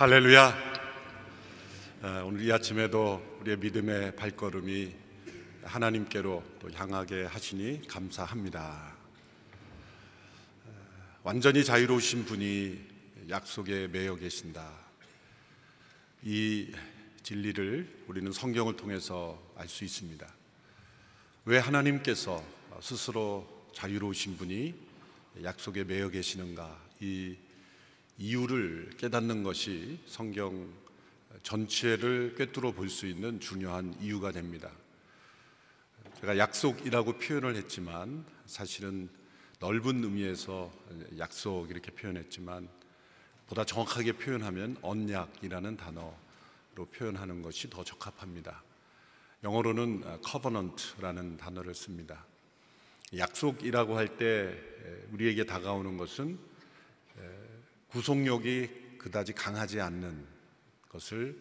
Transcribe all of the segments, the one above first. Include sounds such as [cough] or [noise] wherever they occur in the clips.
할렐루야. 어, 오늘 이 아침에도 우리의 믿음의 발걸음이 하나님께로 또 향하게 하시니 감사합니다. 어, 완전히 자유로우신 분이 약속에 매여 계신다. 이 진리를 우리는 성경을 통해서 알 수 있습니다. 왜 하나님께서 스스로 자유로우신 분이 약속에 매여 계시는가? 이 이유를 깨닫는 것이 성경 전체를 꿰뚫어 볼 수 있는 중요한 이유가 됩니다. 제가 약속이라고 표현을 했지만 사실은 넓은 의미에서 약속 이렇게 표현했지만 보다 정확하게 표현하면 언약이라는 단어로 표현하는 것이 더 적합합니다. 영어로는 covenant라는 단어를 씁니다. 약속이라고 할 때 우리에게 다가오는 것은 구속력이 그다지 강하지 않는 것을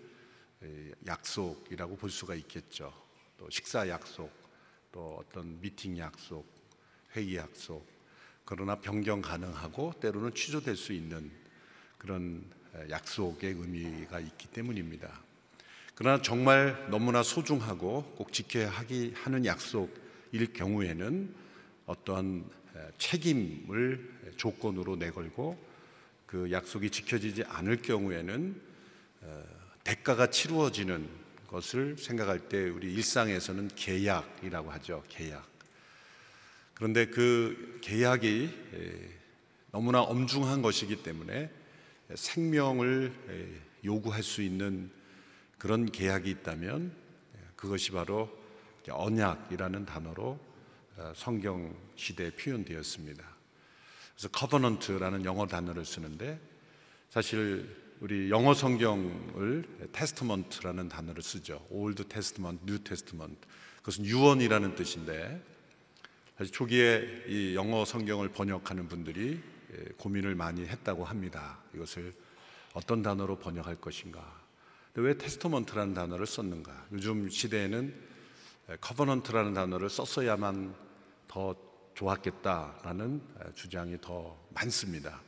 약속이라고 볼 수가 있겠죠. 또 식사 약속, 또 어떤 미팅 약속, 회의 약속. 그러나 변경 가능하고 때로는 취소될 수 있는 그런 약속의 의미가 있기 때문입니다. 그러나 정말 너무나 소중하고 꼭 지켜야 하기 하는 약속일 경우에는 어떠한 책임을 조건으로 내걸고 그 약속이 지켜지지 않을 경우에는 어, 대가가 치루어지는 것을 생각할 때 우리 일상에서는 계약이라고 하죠. 계약. 그런데 그 계약이 너무나 엄중한 것이기 때문에 생명을 요구할 수 있는 그런 계약이 있다면 그것이 바로 언약이라는 단어로 어, 성경 시대에 표현되었습니다. 그래서 커버넌트라는 영어 단어를 쓰는데 사실 우리 영어 성경을 테스트먼트라는 단어를 쓰죠. 올드 테스트먼트, 뉴 테스트먼트. 그것은 유언이라는 뜻인데 사실 초기에 이 영어 성경을 번역하는 분들이 예, 고민을 많이 했다고 합니다. 이것을 어떤 단어로 번역할 것인가? 왜 테스트먼트라는 단어를 썼는가? 요즘 시대에는 커버넌트라는 예, 단어를 썼어야만 더 좋았겠다라는 주장이 더 많습니다.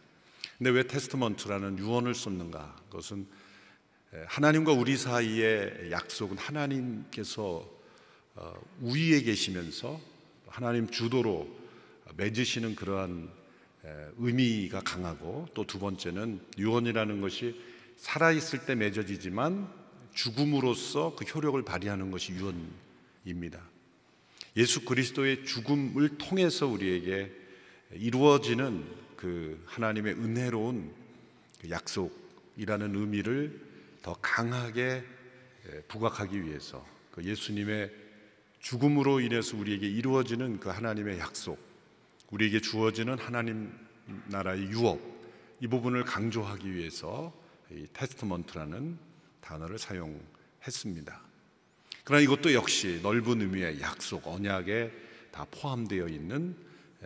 근데 왜 테스트먼트라는 유언을 썼는가? 그것은 하나님과 우리 사이의 약속은 하나님께서 어, 우위에 계시면서 하나님 주도로 맺으시는 그러한 의미가 강하고 또 두 번째는 유언이라는 것이 살아있을 때 맺어지지만 죽음으로써 그 효력을 발휘하는 것이 유언입니다. 예수 그리스도의 죽음을 통해서 우리에게 이루어지는 그 하나님의 은혜로운 그 약속이라는 의미를 더 강하게 예, 부각하기 위해서 그 예수님의 죽음으로 인해서 우리에게 이루어지는 그 하나님의 약속, 우리에게 주어지는 하나님 나라의 유업 이 부분을 강조하기 위해서 이 테스트먼트라는 단어를 사용했습니다. 그러나 이것도 역시 넓은 의미의 약속, 언약에 다 포함되어 있는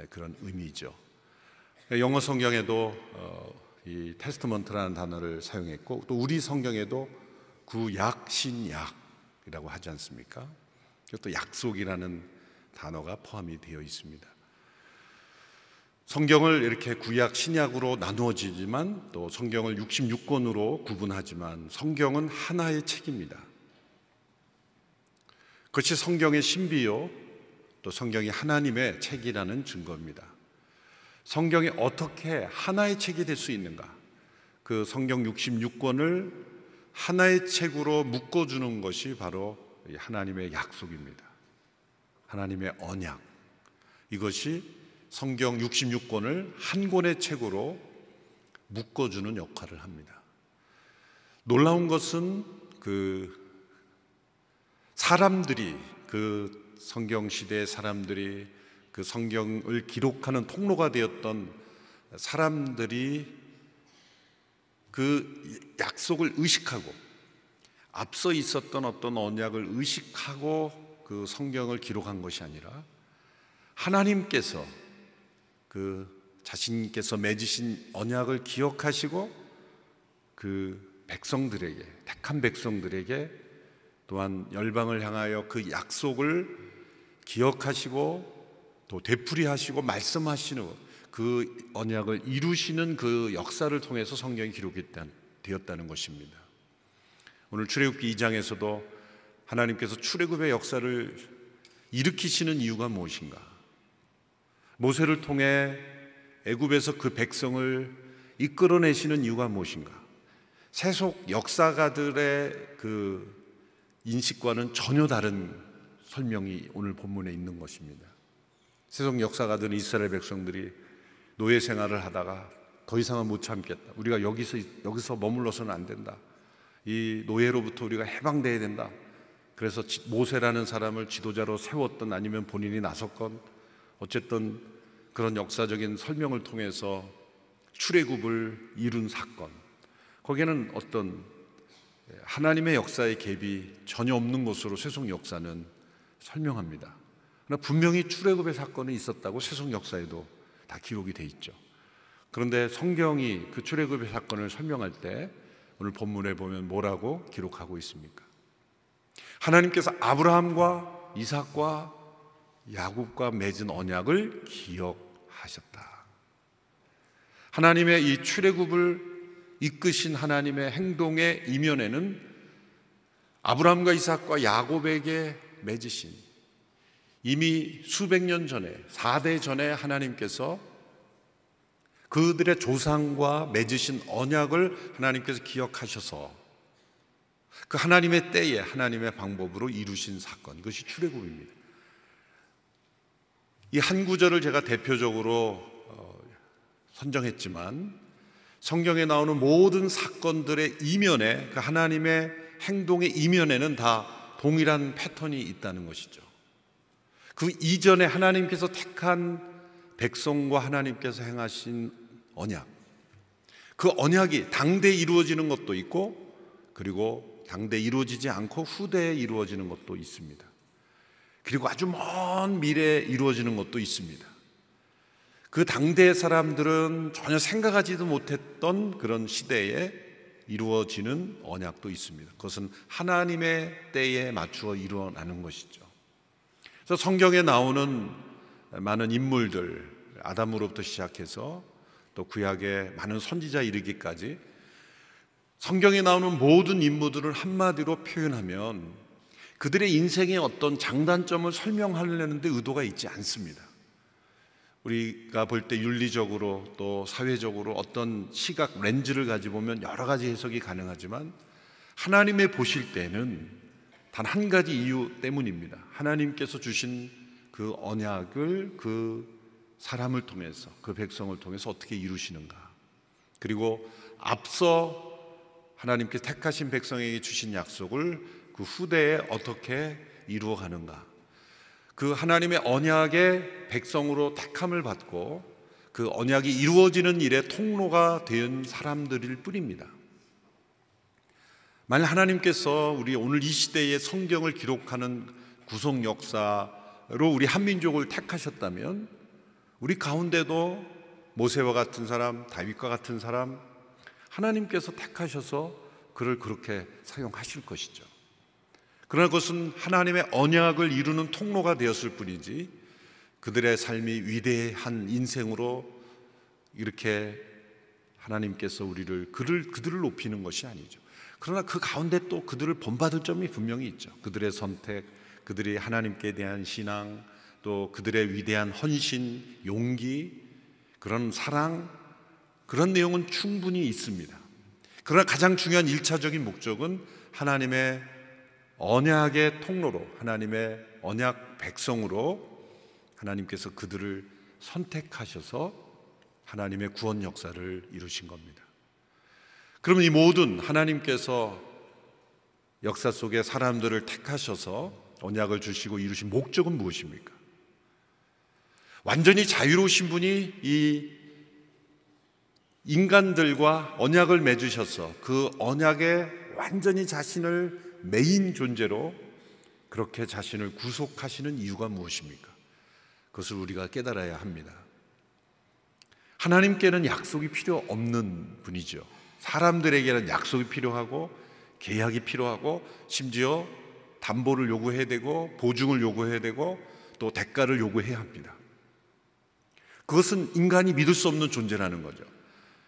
그런 의미죠. 그러니까 영어 성경에도 어, 이 테스트먼트라는 단어를 사용했고 또 우리 성경에도 구약, 신약이라고 하지 않습니까? 또 약속이라는 단어가 포함이 되어 있습니다. 성경을 이렇게 구약, 신약으로 나누어지지만 또 성경을 66권으로 구분하지만 성경은 하나의 책입니다. 그것이 성경의 신비요, 또 성경이 하나님의 책이라는 증거입니다. 성경이 어떻게 하나의 책이 될 수 있는가? 그 성경 66권을 하나의 책으로 묶어주는 것이 바로 하나님의 약속입니다. 하나님의 언약. 이것이 성경 66권을 한 권의 책으로 묶어주는 역할을 합니다. 놀라운 것은 그 사람들이 그 성경 시대의 사람들이 그 성경을 기록하는 통로가 되었던 사람들이 그 약속을 의식하고 앞서 있었던 어떤 언약을 의식하고 그 성경을 기록한 것이 아니라 하나님께서 그 자신께서 맺으신 언약을 기억하시고 그 백성들에게 택한 백성들에게 또한 열방을 향하여 그 약속을 기억하시고 또 되풀이하시고 말씀하시는 그 언약을 이루시는 그 역사를 통해서 성경이 기록되었다는 것입니다. 오늘 출애굽기 2장에서도 하나님께서 출애굽의 역사를 일으키시는 이유가 무엇인가? 모세를 통해 애굽에서 그 백성을 이끌어내시는 이유가 무엇인가? 세속 역사가들의 그 인식과는 전혀 다른 설명이 오늘 본문에 있는 것입니다. 세속 역사가 든 이스라엘 백성들이 노예 생활을 하다가 더 이상은 못 참겠다. 우리가 여기서 여기서 머물러서는 안 된다. 이 노예로부터 우리가 해방돼야 된다. 그래서 모세라는 사람을 지도자로 세웠던 아니면 본인이 나섰건 어쨌든 그런 역사적인 설명을 통해서 출애굽을 이룬 사건. 거기에는 어떤 예, 하나님의 역사의 갭이 전혀 없는 것으로 세속 역사는 설명합니다. 그러나 분명히 출애굽의 사건이 있었다고 세속 역사에도 다 기록이 돼 있죠. 그런데 성경이 그 출애굽의 사건을 설명할 때 오늘 본문에 보면 뭐라고 기록하고 있습니까? 하나님께서 아브라함과 이삭과 야곱과 맺은 언약을 기억하셨다. 하나님의 이 출애굽을 이끄신 하나님의 행동의 이면에는 아브라함과 이삭과 야곱에게 맺으신 이미 수백 년 전에 4대 전에 하나님께서 그들의 조상과 맺으신 언약을 하나님께서 기억하셔서 그 하나님의 때에 하나님의 방법으로 이루신 사건 그것이 출애굽입니다. 이 한 구절을 제가 대표적으로 어, 선정했지만 성경에 나오는 모든 사건들의 이면에 그 하나님의 행동의 이면에는 다 동일한 패턴이 있다는 것이죠. 그 이전에 하나님께서 택한 백성과 하나님께서 행하신 언약. 그 언약이 당대 이루어지는 것도 있고 그리고 당대 이루어지지 않고 후대에 이루어지는 것도 있습니다. 그리고 아주 먼 미래에 이루어지는 것도 있습니다. 그 당대 의 사람들은 전혀 생각하지도 못했던 그런 시대에 이루어지는 언약도 있습니다. 그것은 하나님의 때에 맞추어 이어나는 것이죠. 그래서 성경에 나오는 많은 인물들, 아담으로부터 시작해서 또 구약의 많은 선지자 이르기까지 성경에 나오는 모든 인물들을 한마디로 표현하면 그들의 인생의 어떤 장단점을 설명하려는데 의도가 있지 않습니다. 우리가 볼 때 윤리적으로 또 사회적으로 어떤 시각 렌즈를 가지고 보면 여러 가지 해석이 가능하지만 하나님의 보실 때는 단 한 가지 이유 때문입니다. 하나님께서 주신 그 언약을 그 사람을 통해서 그 백성을 통해서 어떻게 이루시는가. 그리고 앞서 하나님께 택하신 백성에게 주신 약속을 그 후대에 어떻게 이루어 가는가. 그 하나님의 언약의 백성으로 택함을 받고 그 언약이 이루어지는 일의 통로가 된 사람들일 뿐입니다. 만일 하나님께서 우리 오늘 이 시대의 성경을 기록하는 구속 역사로 우리 한민족을 택하셨다면 우리 가운데도 모세와 같은 사람, 다윗과 같은 사람 하나님께서 택하셔서 그를 그렇게 사용하실 것이죠. 그러나 그것은 하나님의 언약을 이루는 통로가 되었을 뿐이지 그들의 삶이 위대한 인생으로 이렇게 하나님께서 우리를 그를 그들을 높이는 것이 아니죠. 그러나 그 가운데 또 그들을 본받을 점이 분명히 있죠. 그들의 선택, 그들이 하나님께 대한 신앙, 또 그들의 위대한 헌신, 용기, 그런 사랑 그런 내용은 충분히 있습니다. 그러나 가장 중요한 일차적인 목적은 하나님의 언약의 통로로 하나님의 언약 백성으로 하나님께서 그들을 선택하셔서 하나님의 구원 역사를 이루신 겁니다. 그럼 이 모든 하나님께서 역사 속에 사람들을 택하셔서 언약을 주시고 이루신 목적은 무엇입니까? 완전히 자유로우신 분이 이 인간들과 언약을 맺으셔서 그 언약에 완전히 자신을 메인 존재로 그렇게 자신을 구속하시는 이유가 무엇입니까? 그것을 우리가 깨달아야 합니다. 하나님께는 약속이 필요 없는 분이죠. 사람들에게는 약속이 필요하고 계약이 필요하고 심지어 담보를 요구해야 되고 보증을 요구해야 되고 또 대가를 요구해야 합니다. 그것은 인간이 믿을 수 없는 존재라는 거죠.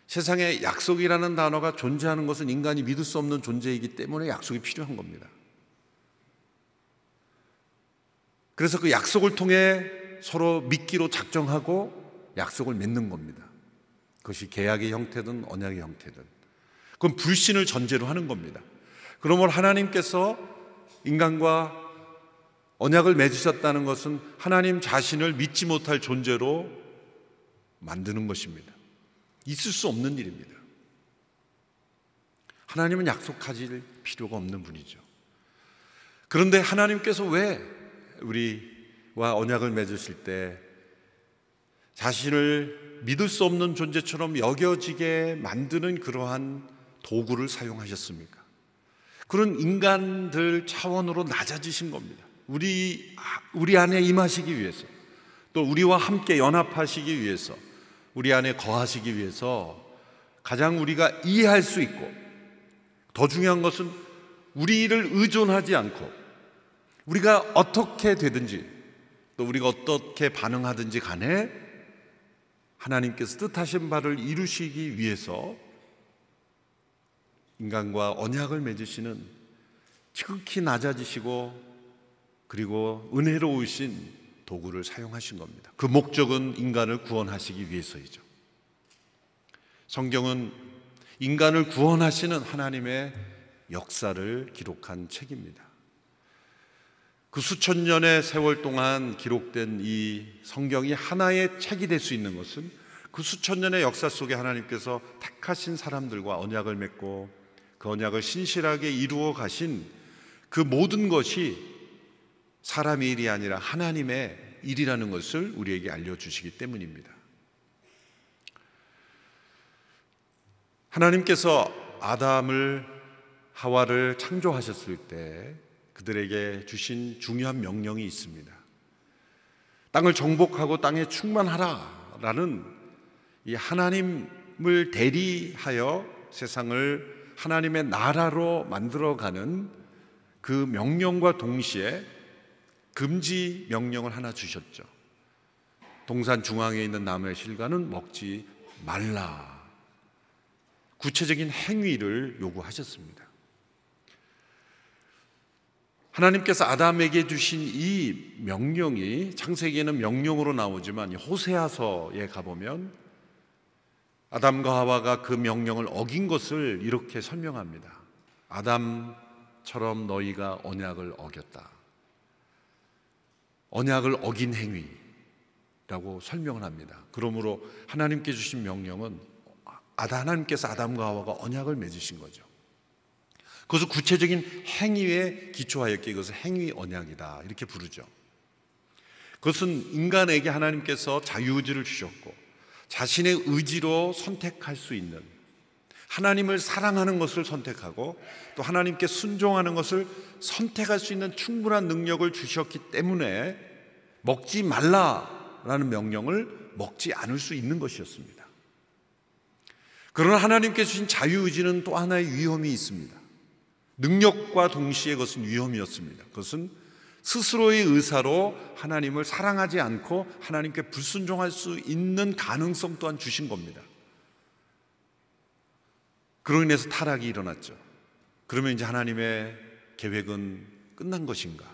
세상에 약속이라는 단어가 존재하는 것은 인간이 믿을 수 없는 존재이기 때문에 약속이 필요한 겁니다. 그래서 그 약속을 통해 서로 믿기로 작정하고 약속을 맺는 겁니다. 그것이 계약의 형태든 언약의 형태든. 그건 불신을 전제로 하는 겁니다. 그러므로 하나님께서 인간과 언약을 맺으셨다는 것은 하나님 자신을 믿지 못할 존재로 만드는 것입니다. 있을 수 없는 일입니다. 하나님은 약속하실 필요가 없는 분이죠. 그런데 하나님께서 왜 우리와 언약을 맺으실 때 자신을 믿을 수 없는 존재처럼 여겨지게 만드는 그러한 도구를 사용하셨습니까? 그런 인간들 차원으로 낮아지신 겁니다. 우리, 우리 안에 임하시기 위해서, 또 우리와 함께 연합하시기 위해서, 우리 안에 거하시기 위해서 가장 우리가 이해할 수 있고 더 중요한 것은 우리를 의존하지 않고 우리가 어떻게 되든지 또 우리가 어떻게 반응하든지 간에 하나님께서 뜻하신 바를 이루시기 위해서 인간과 언약을 맺으시는 지극히 낮아지시고 그리고 은혜로우신 도구를 사용하신 겁니다. 그 목적은 인간을 구원하시기 위해서이죠. 성경은 인간을 구원하시는 하나님의 역사를 기록한 책입니다. 그 수천 년의 세월 동안 기록된 이 성경이 하나의 책이 될 수 있는 것은 그 수천 년의 역사 속에 하나님께서 택하신 사람들과 언약을 맺고 그 언약을 신실하게 이루어 가신 그 모든 것이 사람의 일이 아니라 하나님의 일이라는 것을 우리에게 알려주시기 때문입니다. 하나님께서 아담을 하와를 창조하셨을 때 그들에게 주신 중요한 명령이 있습니다. 땅을 정복하고 땅에 충만하라라는 이 하나님을 대리하여 세상을 하나님의 나라로 만들어가는 그 명령과 동시에 금지 명령을 하나 주셨죠. 동산 중앙에 있는 나무의 실과는 먹지 말라. 구체적인 행위를 요구하셨습니다. 하나님께서 아담에게 주신 이 명령이 창세기에는 명령으로 나오지만 호세아서에 가보면 아담과 하와가 그 명령을 어긴 것을 이렇게 설명합니다. 아담처럼 너희가 언약을 어겼다. 언약을 어긴 행위라고 설명을 합니다. 그러므로 하나님께 주신 명령은 아다 하나님께서 아담과 하와가 언약을 맺으신 거죠. 그것을 구체적인 행위에 기초하였기에 그것을 행위 언약이다 이렇게 부르죠. 그것은 인간에게 하나님께서 자유의지를 주셨고 자신의 의지로 선택할 수 있는 하나님을 사랑하는 것을 선택하고 또 하나님께 순종하는 것을 선택할 수 있는 충분한 능력을 주셨기 때문에 먹지 말라라는 명령을 먹지 않을 수 있는 것이었습니다. 그러나 하나님께 주신 자유의지는 또 하나의 위험이 있습니다. 능력과 동시에 그것은 위험이었습니다. 그것은 스스로의 의사로 하나님을 사랑하지 않고 하나님께 불순종할 수 있는 가능성 또한 주신 겁니다. 그로 인해서 타락이 일어났죠. 그러면 이제 하나님의 계획은 끝난 것인가?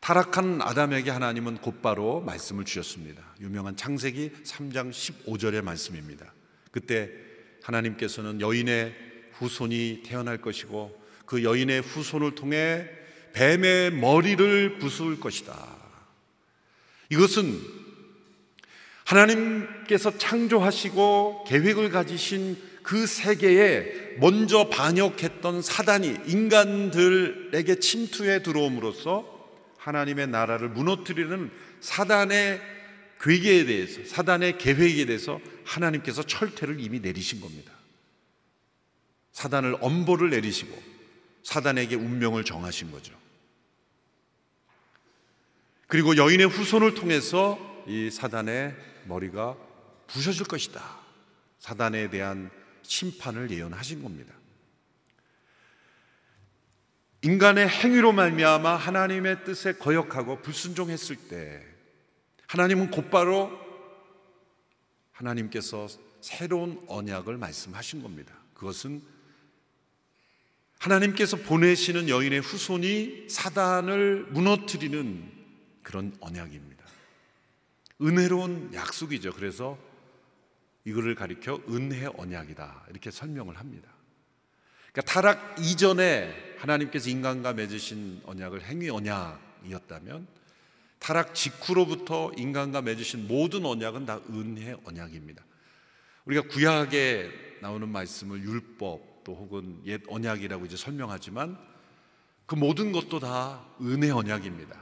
타락한 아담에게 하나님은 곧바로 말씀을 주셨습니다. 유명한 창세기 3장 15절의 말씀입니다. 그때 하나님께서는 여인의 후손이 태어날 것이고 그 여인의 후손을 통해 뱀의 머리를 부술 것이다. 이것은 하나님께서 창조하시고 계획을 가지신 그 세계에 먼저 반역했던 사단이 인간들에게 침투해 들어옴으로써 하나님의 나라를 무너뜨리는 사단의 괴계에 대해서, 사단의 계획에 대해서 하나님께서 철퇴를 이미 내리신 겁니다. 사단을 엄벌을 내리시고 사단에게 운명을 정하신 거죠. 그리고 여인의 후손을 통해서 이 사단의 머리가 부셔질 것이다. 사단에 대한 심판을 예언하신 겁니다. 인간의 행위로 말미암아 하나님의 뜻에 거역하고 불순종했을 때 하나님은 곧바로 하나님께서 새로운 언약을 말씀하신 겁니다. 그것은 하나님께서 보내시는 여인의 후손이 사단을 무너뜨리는 그런 언약입니다. 은혜로운 약속이죠. 그래서 이거를 가리켜 은혜 언약이다. 이렇게 설명을 합니다. 그러니까 타락 이전에 하나님께서 인간과 맺으신 언약을 행위 언약이었다면 타락 직후로부터 인간과 맺으신 모든 언약은 다 은혜 언약입니다. 우리가 구약에 나오는 말씀을 율법 또 혹은 옛 언약이라고 이제 설명하지만 그 모든 것도 다 은혜 언약입니다.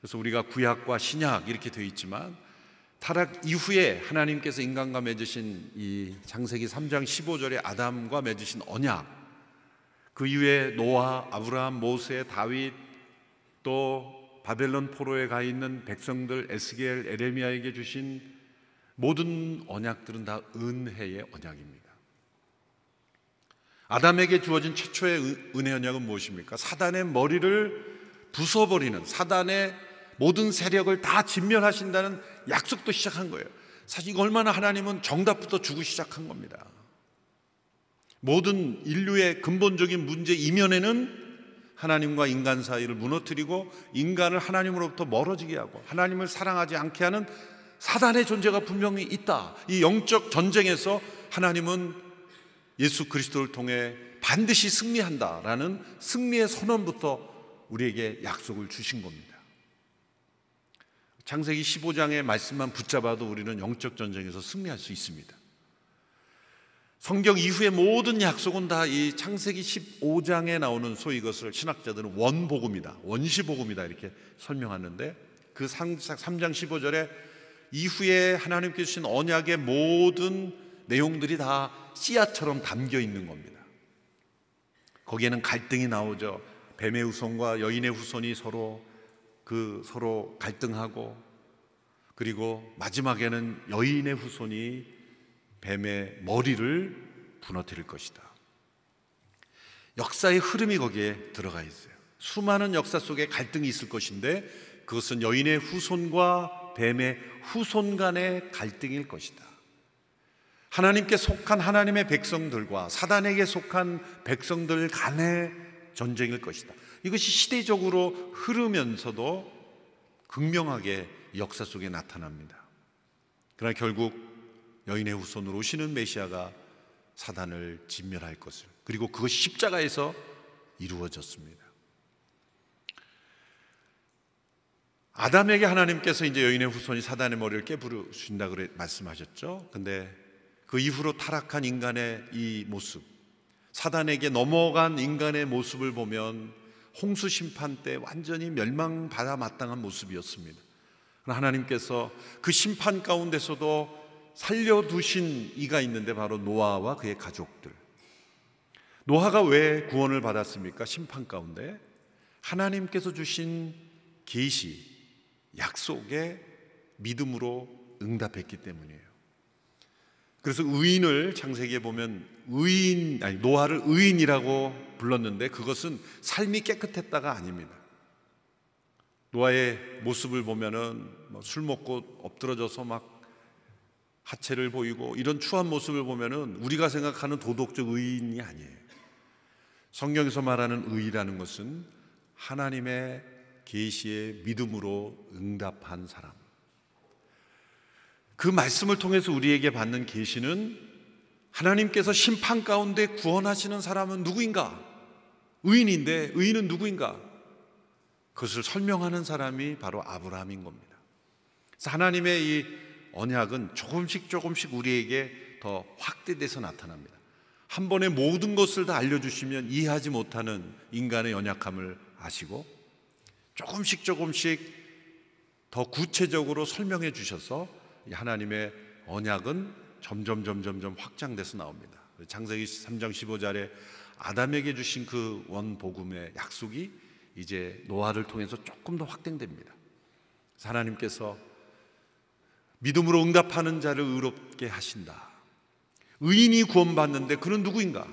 그래서 우리가 구약과 신약 이렇게 되어 있지만 타락 이후에 하나님께서 인간과 맺으신 이 장세기 3장 1 5절에 아담과 맺으신 언약 그 이후에 노아, 아브라함, 모세, 다윗 또 바벨론 포로에 가 있는 백성들 에스겔, 에레미야에게 주신 모든 언약들은 다 은혜의 언약입니다. 아담에게 주어진 최초의 은혜 언약은 무엇입니까? 사단의 머리를 부숴버리는 사단의 모든 세력을 다 진멸하신다는 약속도 시작한 거예요. 사실 이거 얼마나 하나님은 정답부터 주고 시작한 겁니다. 모든 인류의 근본적인 문제 이면에는 하나님과 인간 사이를 무너뜨리고 인간을 하나님으로부터 멀어지게 하고 하나님을 사랑하지 않게 하는 사단의 존재가 분명히 있다. 이 영적 전쟁에서 하나님은 예수 그리스도를 통해 반드시 승리한다라는 승리의 선언부터 우리에게 약속을 주신 겁니다. 창세기 15장의 말씀만 붙잡아도 우리는 영적 전쟁에서 승리할 수 있습니다. 성경 이후의 모든 약속은 다 이 창세기 15장에 나오는 소위 것을 신학자들은 원복음이다. 원시복음이다. 이렇게 설명하는데 그 3장 15절에 이후에 하나님께 주신 언약의 모든 내용들이 다 씨앗처럼 담겨 있는 겁니다. 거기에는 갈등이 나오죠. 뱀의 후손과 여인의 후손이 서로 그 서로 갈등하고 그리고 마지막에는 여인의 후손이 뱀의 머리를 부너뜨릴 것이다. 역사의 흐름이 거기에 들어가 있어요. 수많은 역사 속에 갈등이 있을 것인데 그것은 여인의 후손과 뱀의 후손 간의 갈등일 것이다. 하나님께 속한 하나님의 백성들과 사단에게 속한 백성들 간의 전쟁일 것이다. 이것이 시대적으로 흐르면서도 극명하게 역사 속에 나타납니다. 그러나 결국 여인의 후손으로 오시는 메시아가 사단을 진멸할 것을 그리고 그것 십자가에서 이루어졌습니다. 아담에게 하나님께서 이제 여인의 후손이 사단의 머리를 깨부르신다 그래 말씀하셨죠. 근데 그 이후로 타락한 인간의 이 모습, 사단에게 넘어간 인간의 모습을 보면 홍수 심판 때 완전히 멸망받아 마땅한 모습이었습니다. 하나님께서 그 심판 가운데서도 살려두신 이가 있는데 바로 노아와 그의 가족들. 노아가 왜 구원을 받았습니까? 심판 가운데 하나님께서 주신 계시 약속에 믿음으로 응답했기 때문이에요. 그래서 의인을 창세기에 보면 의인 아니 노아를 의인이라고 불렀는데 그것은 삶이 깨끗했다가 아닙니다. 노아의 모습을 보면은 뭐 술 먹고 엎드러져서 막 하체를 보이고 이런 추한 모습을 보면은 우리가 생각하는 도덕적 의인이 아니에요. 성경에서 말하는 의라는 것은 하나님의 계시의 믿음으로 응답한 사람. 그 말씀을 통해서 우리에게 받는 계시는 하나님께서 심판 가운데 구원하시는 사람은 누구인가? 의인인데 의인은 누구인가? 그것을 설명하는 사람이 바로 아브라함인 겁니다. 그래서 하나님의 이 언약은 조금씩 조금씩 우리에게 더 확대돼서 나타납니다. 한 번에 모든 것을 다 알려주시면 이해하지 못하는 인간의 연약함을 아시고 조금씩 조금씩 더 구체적으로 설명해 주셔서 하나님의 언약은 점점 점점 점 확장돼서 나옵니다. 창세기 3장 15절에 아담에게 주신 그원 복음의 약속이 이제 노아를 통해서 조금 더 확장됩니다. 하나님께서 믿음으로 응답하는 자를 의롭게 하신다. 의인이 구원받는데 그는 누구인가?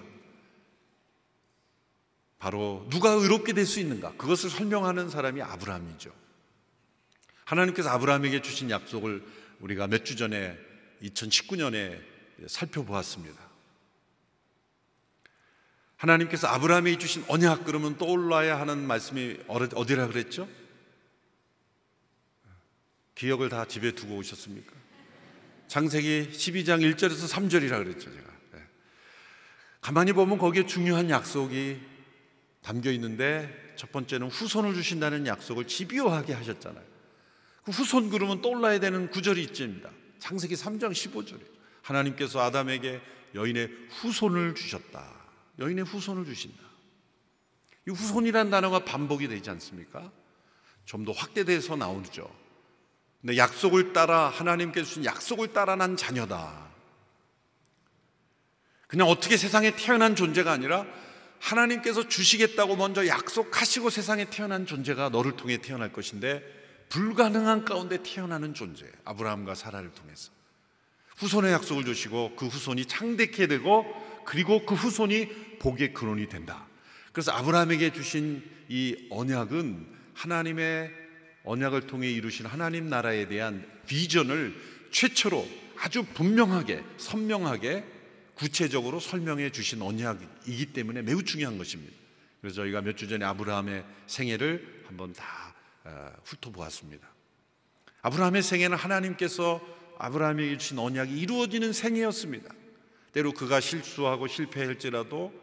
바로 누가 의롭게 될 수 있는가? 그것을 설명하는 사람이 아브라함이죠. 하나님께서 아브라함에게 주신 약속을 우리가 몇 주 전에 2019년에 살펴보았습니다. 하나님께서 아브라함이 주신 언약 그러면 떠올라야 하는 말씀이 어디라 그랬죠? 기억을 다 집에 두고 오셨습니까? 창세기 12장 1절에서 3절이라 그랬죠, 제가. 예. 가만히 보면 거기에 중요한 약속이 담겨 있는데 첫 번째는 후손을 주신다는 약속을 집요하게 하셨잖아요. 그 후손 그러면 떠올라야 되는 구절이 있습니다. 창세기 3장 15절에 하나님께서 아담에게 여인의 후손을 주셨다. 여인의 후손을 주신다. 이 후손이란 단어가 반복이 되지 않습니까? 좀 더 확대돼서 나오죠. 근데 약속을 따라 하나님께서 주신 약속을 따라 난 자녀다. 그냥 어떻게 세상에 태어난 존재가 아니라 하나님께서 주시겠다고 먼저 약속하시고 세상에 태어난 존재가 너를 통해 태어날 것인데 불가능한 가운데 태어나는 존재 아브라함과 사라를 통해서 후손의 약속을 주시고 그 후손이 창대케 되고 그리고 그 후손이 복의 근원이 된다. 그래서 아브라함에게 주신 이 언약은 하나님의 언약을 통해 이루신 하나님 나라에 대한 비전을 최초로 아주 분명하게 선명하게 구체적으로 설명해 주신 언약이기 때문에 매우 중요한 것입니다. 그래서 저희가 몇 주 전에 아브라함의 생애를 한번 다 어, 훑어보았습니다. 아브라함의 생애는 하나님께서 아브라함에게 주신 언약이 이루어지는 생애였습니다. 때로 그가 실수하고 실패할지라도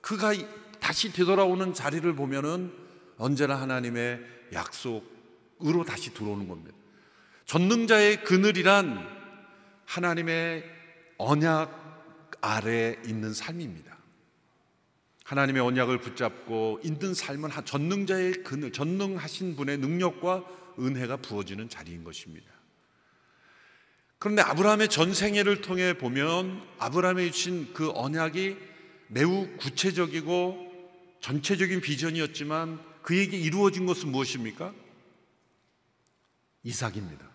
그가 다시 되돌아오는 자리를 보면은 언제나 하나님의 약속으로 다시 들어오는 겁니다. 전능자의 그늘이란 하나님의 언약 아래 있는 삶입니다. 하나님의 언약을 붙잡고 인든 삶은 전능자의 그늘, 전능하신 분의 능력과 은혜가 부어지는 자리인 것입니다. 그런데 아브라함의 전생애를 통해 보면 아브라함이 주신 그 언약이 매우 구체적이고 전체적인 비전이었지만 그에게 이루어진 것은 무엇입니까? 이삭입니다.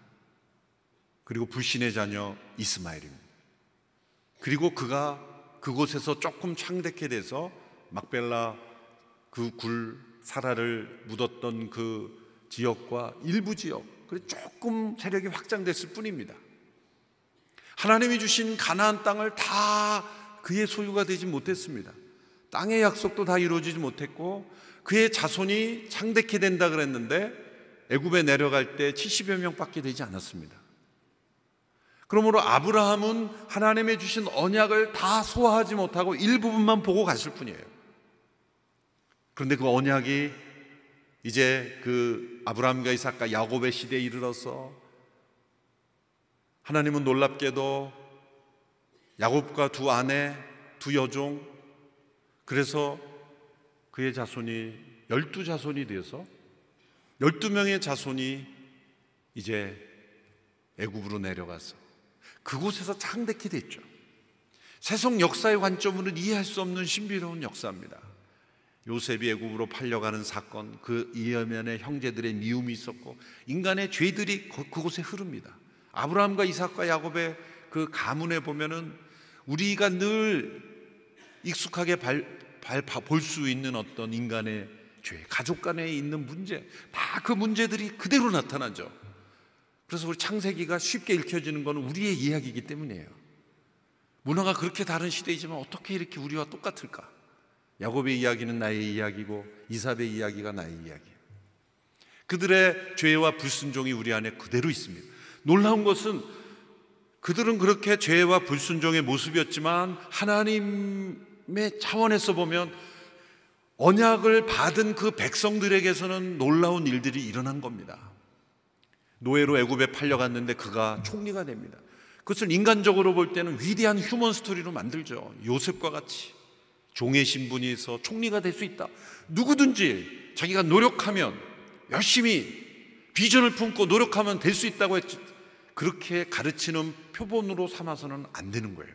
그리고 불신의 자녀 이스마엘입니다. 그리고 그가 그곳에서 조금 창대케 돼서 막벨라 그 굴 사라를 묻었던 그 지역과 일부 지역 그리고 조금 세력이 확장됐을 뿐입니다. 하나님이 주신 가나안 땅을 다 그의 소유가 되지 못했습니다. 땅의 약속도 다 이루어지지 못했고 그의 자손이 창대케 된다 그랬는데 애굽에 내려갈 때 70여 명밖에 되지 않았습니다. 그러므로 아브라함은 하나님의 주신 언약을 다 소화하지 못하고 일부분만 보고 갔을 뿐이에요. 그런데 그 언약이 이제 그 아브라함과 이삭과 야곱의 시대에 이르러서 하나님은 놀랍게도 야곱과 두 아내, 두 여종 그래서 그의 자손이 열두 자손이 되어서 열두 명의 자손이 이제 애굽으로 내려가서 그곳에서 창대케 됐죠. 세속 역사의 관점으로는 이해할 수 없는 신비로운 역사입니다. 요셉이 애굽으로 팔려가는 사건, 그 이여면의 형제들의 미움이 있었고 인간의 죄들이 그곳에 흐릅니다. 아브라함과 이삭과 야곱의 그 가문에 보면은 우리가 늘 익숙하게 볼 수 있는 어떤 인간의 죄, 가족 간에 있는 문제, 다 그 문제들이 그대로 나타나죠. 그래서 우리 창세기가 쉽게 읽혀지는 것은 우리의 이야기이기 때문이에요. 문화가 그렇게 다른 시대이지만 어떻게 이렇게 우리와 똑같을까? 야곱의 이야기는 나의 이야기고 이삽의 이야기가 나의 이야기예요. 그들의 죄와 불순종이 우리 안에 그대로 있습니다. 놀라운 것은 그들은 그렇게 죄와 불순종의 모습이었지만 하나님의 차원에서 보면 언약을 받은 그 백성들에게서는 놀라운 일들이 일어난 겁니다. 노예로 애굽에 팔려갔는데 그가 총리가 됩니다. 그것을 인간적으로 볼 때는 위대한 휴먼 스토리로 만들죠. 요셉과 같이. 종의 신분이 있 총리가 될 수 있다. 누구든지 자기가 노력하면 열심히 비전을 품고 노력하면 될 수 있다고 했지. 그렇게 가르치는 표본으로 삼아서는 안 되는 거예요.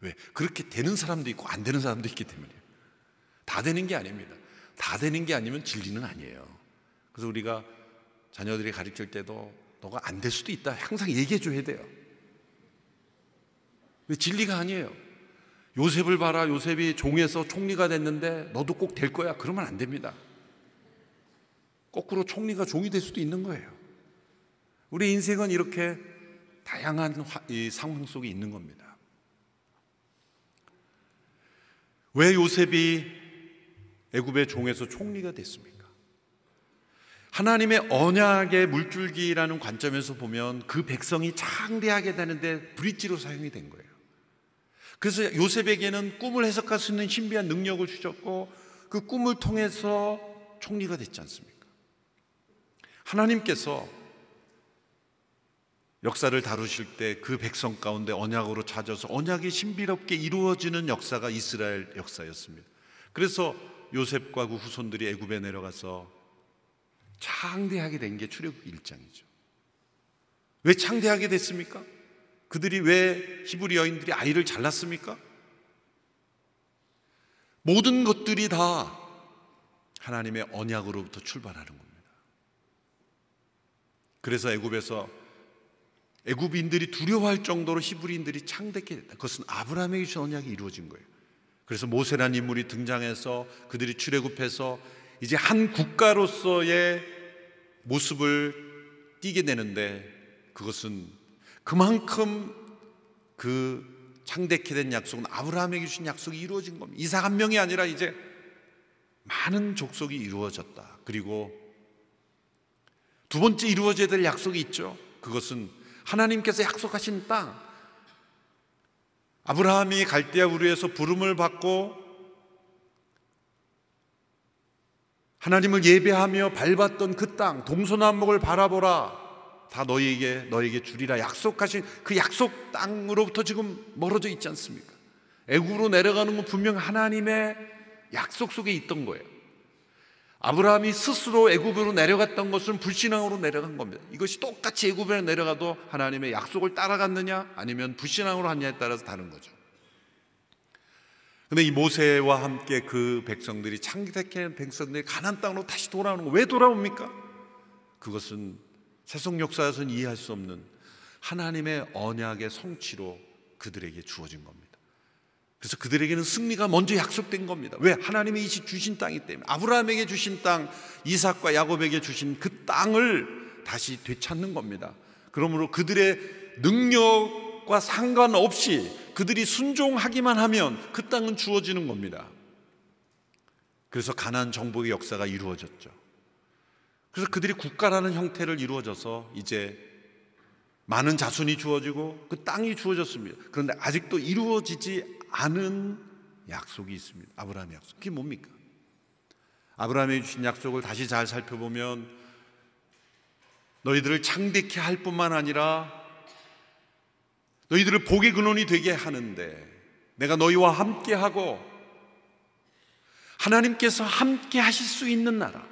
왜? 그렇게 되는 사람도 있고 안 되는 사람도 있기 때문이에요. 다 되는 게 아닙니다. 다 되는 게 아니면 진리는 아니에요. 그래서 우리가 자녀들이 가르칠 때도 너가 안 될 수도 있다. 항상 얘기해 줘야 돼요. 왜 진리가 아니에요. 요셉을 봐라. 요셉이 종에서 총리가 됐는데 너도 꼭 될 거야. 그러면 안 됩니다. 거꾸로 총리가 종이 될 수도 있는 거예요. 우리 인생은 이렇게 다양한 상황 속에 있는 겁니다. 왜 요셉이 애굽의 종에서 총리가 됐습니까? 하나님의 언약의 물줄기라는 관점에서 보면 그 백성이 창대하게 되는데 브릿지로 사용이 된 거예요. 그래서 요셉에게는 꿈을 해석할 수 있는 신비한 능력을 주셨고 그 꿈을 통해서 총리가 됐지 않습니까? 하나님께서 역사를 다루실 때 그 백성 가운데 언약으로 찾아서 언약이 신비롭게 이루어지는 역사가 이스라엘 역사였습니다. 그래서 요셉과 그 후손들이 애굽에 내려가서 창대하게 된 게 출애굽 1장이죠. 왜 창대하게 됐습니까? 그들이 왜 히브리 여인들이 아이를 잘랐습니까? 모든 것들이 다 하나님의 언약으로부터 출발하는 겁니다. 그래서 애굽에서 애굽인들이 두려워할 정도로 히브리인들이 창대케 됐다. 그것은 아브라함에게 주신 언약이 이루어진 거예요. 그래서 모세란 인물이 등장해서 그들이 출애굽해서 이제 한 국가로서의 모습을 띠게 되는데 그것은 그만큼 그 창대케 된 약속은 아브라함에게 주신 약속이 이루어진 겁니다. 이삭 한 명이 아니라 이제 많은 족속이 이루어졌다. 그리고 두 번째 이루어져야 될 약속이 있죠. 그것은 하나님께서 약속하신 땅. 아브라함이 갈대아 우르에서 부름을 받고 하나님을 예배하며 밟았던 그 땅, 동서남북을 바라보라. 다 너희에게 너희에게 주리라 약속하신 그 약속 땅으로부터 지금 멀어져 있지 않습니까? 애굽으로 내려가는 건 분명 하나님의 약속 속에 있던 거예요. 아브라함이 스스로 애굽으로 내려갔던 것은 불신앙으로 내려간 겁니다. 이것이 똑같이 애굽으로 내려가도 하나님의 약속을 따라갔느냐 아니면 불신앙으로 하느냐에 따라서 다른 거죠. 근데 이 모세와 함께 그 백성들이 창기택한 백성들이 가난 땅으로 다시 돌아오는 거 왜 돌아옵니까? 그것은 세속 역사에서는 이해할 수 없는 하나님의 언약의 성취로 그들에게 주어진 겁니다. 그래서 그들에게는 승리가 먼저 약속된 겁니다. 왜? 하나님이 주신 땅이 때문에 아브라함에게 주신 땅, 이삭과 야곱에게 주신 그 땅을 다시 되찾는 겁니다. 그러므로 그들의 능력과 상관없이 그들이 순종하기만 하면 그 땅은 주어지는 겁니다. 그래서 가난 정복의 역사가 이루어졌죠. 그래서 그들이 국가라는 형태를 이루어져서 이제 많은 자손이 주어지고 그 땅이 주어졌습니다. 그런데 아직도 이루어지지 않은 약속이 있습니다. 아브라함의 약속. 그게 뭡니까? 아브라함이 주신 약속을 다시 잘 살펴보면 너희들을 창대케 할 뿐만 아니라 너희들을 복의 근원이 되게 하는데 내가 너희와 함께하고 하나님께서 함께 하실 수 있는 나라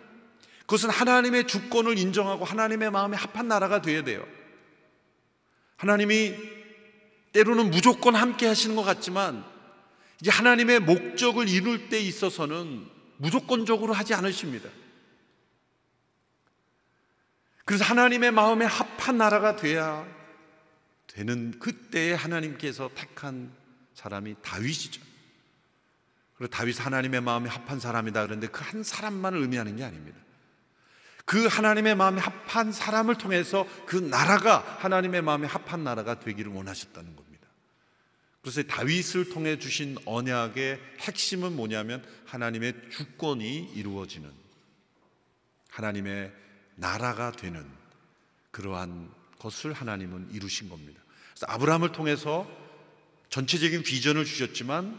그것은 하나님의 주권을 인정하고 하나님의 마음에 합한 나라가 되어야 돼요. 하나님이 때로는 무조건 함께 하시는 것 같지만 이제 하나님의 목적을 이룰 때 있어서는 무조건적으로 하지 않으십니다. 그래서 하나님의 마음에 합한 나라가 돼야 되는 그때에 하나님께서 택한 사람이 다윗이죠. 그리고 다윗 하나님의 마음에 합한 사람이다 그런데 그 한 사람만을 의미하는 게 아닙니다. 그 하나님의 마음에 합한 사람을 통해서 그 나라가 하나님의 마음에 합한 나라가 되기를 원하셨다는 겁니다. 그래서 다윗을 통해 주신 언약의 핵심은 뭐냐면 하나님의 주권이 이루어지는 하나님의 나라가 되는 그러한 것을 하나님은 이루신 겁니다. 아브라함을 통해서 전체적인 비전을 주셨지만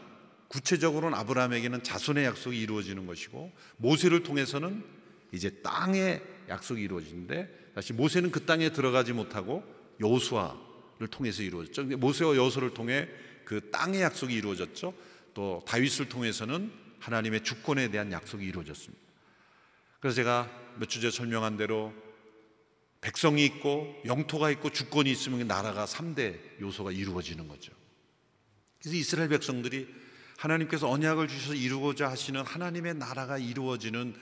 구체적으로는 아브라함에게는 자손의 약속이 이루어지는 것이고 모세를 통해서는 이제 땅의 약속이 이루어지는데 다시 모세는 그 땅에 들어가지 못하고 여호수아를 통해서 이루어졌죠. 모세와 여호수아를 통해 그 땅의 약속이 이루어졌죠. 또 다윗을 통해서는 하나님의 주권에 대한 약속이 이루어졌습니다. 그래서 제가 몇 주째 설명한 대로 백성이 있고 영토가 있고 주권이 있으면 나라가 3대 요소가 이루어지는 거죠. 그래서 이스라엘 백성들이 하나님께서 언약을 주셔서 이루고자 하시는 하나님의 나라가 이루어지는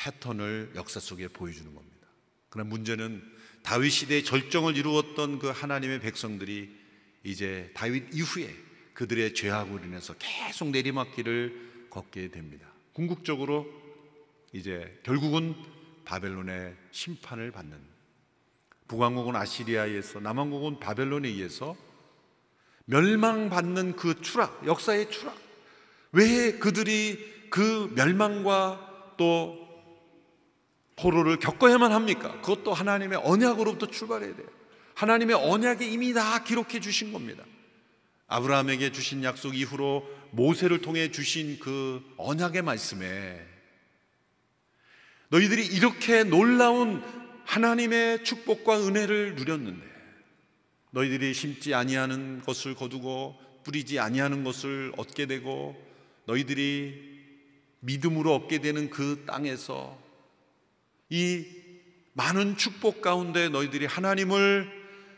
패턴을 역사 속에 보여주는 겁니다. 그러나 문제는 다윗 시대의 절정을 이루었던 그 하나님의 백성들이 이제 다윗 이후에 그들의 죄악으로 인해서 계속 내리막길을 걷게 됩니다. 궁극적으로 이제 결국은 바벨론의 심판을 받는 북왕국은 아시리아에서 남왕국은 바벨론에 의해서 멸망받는 그 추락, 역사의 추락. 왜 그들이 그 멸망과 또 포로를 겪어야만 합니까? 그것도 하나님의 언약으로부터 출발해야 돼요. 하나님의 언약에 이미 다 기록해 주신 겁니다. 아브라함에게 주신 약속 이후로 모세를 통해 주신 그 언약의 말씀에 너희들이 이렇게 놀라운 하나님의 축복과 은혜를 누렸는데 너희들이 심지 아니하는 것을 거두고 뿌리지 아니하는 것을 얻게 되고 너희들이 믿음으로 얻게 되는 그 땅에서 이 많은 축복 가운데 너희들이 하나님을